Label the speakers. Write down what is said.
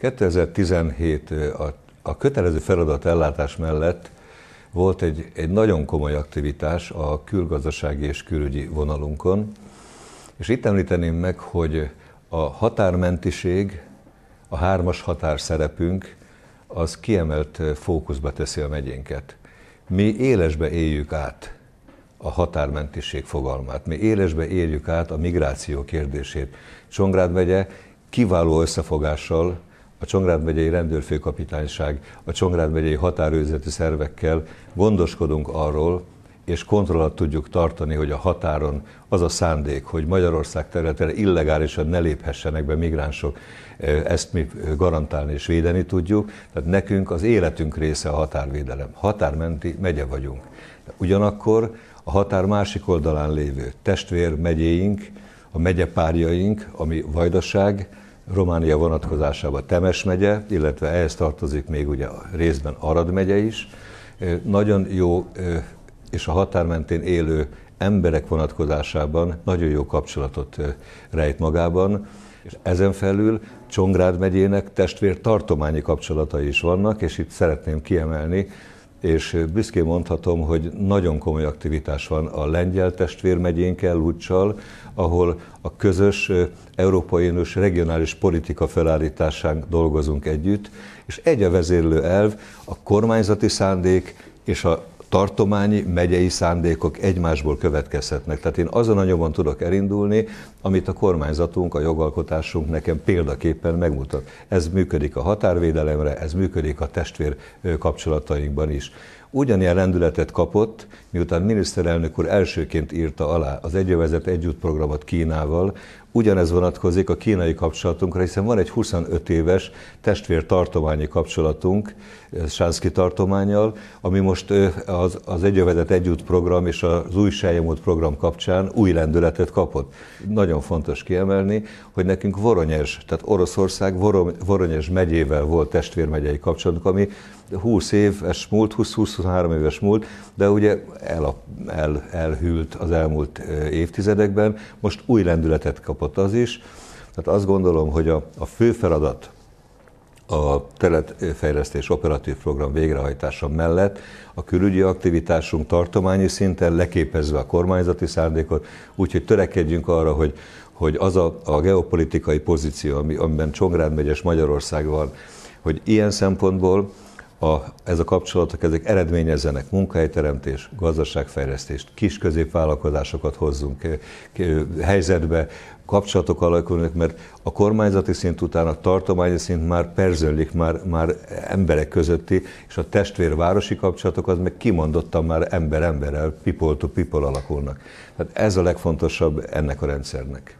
Speaker 1: 2017 a, a kötelező feladat ellátás mellett volt egy, egy nagyon komoly aktivitás a külgazdasági és külügyi vonalunkon, és itt említeném meg, hogy a határmentiség, a hármas határ szerepünk, az kiemelt fókuszba teszi a megyénket. Mi élesbe éljük át a határmentiség fogalmát, mi élesbe éljük át a migráció kérdését. Csongrád megye kiváló összefogással a Csongrád megyei rendőrfőkapitányság, a Csongrád megyei határőrzeti szervekkel gondoskodunk arról, és kontrollat tudjuk tartani, hogy a határon az a szándék, hogy Magyarország területére illegálisan ne léphessenek be migránsok, ezt mi garantálni és védeni tudjuk. Tehát nekünk az életünk része a határvédelem. Határmenti megye vagyunk. De ugyanakkor a határ másik oldalán lévő testvér megyéink, a megyepárjaink, ami Vajdaság, Románia vonatkozásában Temes megye, illetve ehhez tartozik még ugye részben Arad megye is. Nagyon jó és a határ mentén élő emberek vonatkozásában nagyon jó kapcsolatot rejt magában. És ezen felül Csongrád megyének testvér tartományi kapcsolatai is vannak, és itt szeretném kiemelni, és büszkén mondhatom, hogy nagyon komoly aktivitás van a lengyel testvérmegyénkkel, Lucsal, ahol a közös Európai Uniós regionális politika felállításán dolgozunk együtt, és egy a vezérlő elv, a kormányzati szándék és a tartományi, megyei szándékok egymásból következhetnek. Tehát én azon a nyomon tudok elindulni, amit a kormányzatunk, a jogalkotásunk nekem példaképpen megmutat. Ez működik a határvédelemre, ez működik a testvér kapcsolatainkban is ugyanilyen rendületet kapott, miután miniszterelnök úr elsőként írta alá az Egyövezet Együtt programot Kínával, ugyanez vonatkozik a kínai kapcsolatunkra, hiszen van egy 25 éves testvér tartományi kapcsolatunk eh, Sánszki tartományjal, ami most eh, az, az Egyövezet Együtt program és az új Sejemút program kapcsán új lendületet kapott. Nagyon fontos kiemelni, hogy nekünk Voronyes, tehát Oroszország Voronyes megyével volt testvérmegyei kapcsolatunk, ami 20 éves múlt, 20-20 20-23 éves múlt, de ugye el, el, elhűlt az elmúlt évtizedekben, most új lendületet kapott az is. Tehát azt gondolom, hogy a, a fő feladat a területfejlesztés operatív program végrehajtása mellett a külügyi aktivitásunk tartományi szinten leképezve a kormányzati szándékot, úgyhogy törekedjünk arra, hogy, hogy az a, a geopolitikai pozíció, ami, amiben Csongrád megyes Magyarország van, hogy ilyen szempontból a, ez a kapcsolatok ezek eredményezzenek munkahelyteremtés, gazdaságfejlesztést, kis középvállalkozásokat hozzunk helyzetbe, kapcsolatok alakulnak, mert a kormányzati szint után a tartományi szint már perzönlik, már, már emberek közötti, és a testvérvárosi kapcsolatok az meg kimondottan már ember-emberrel, people to people alakulnak. Tehát ez a legfontosabb ennek a rendszernek.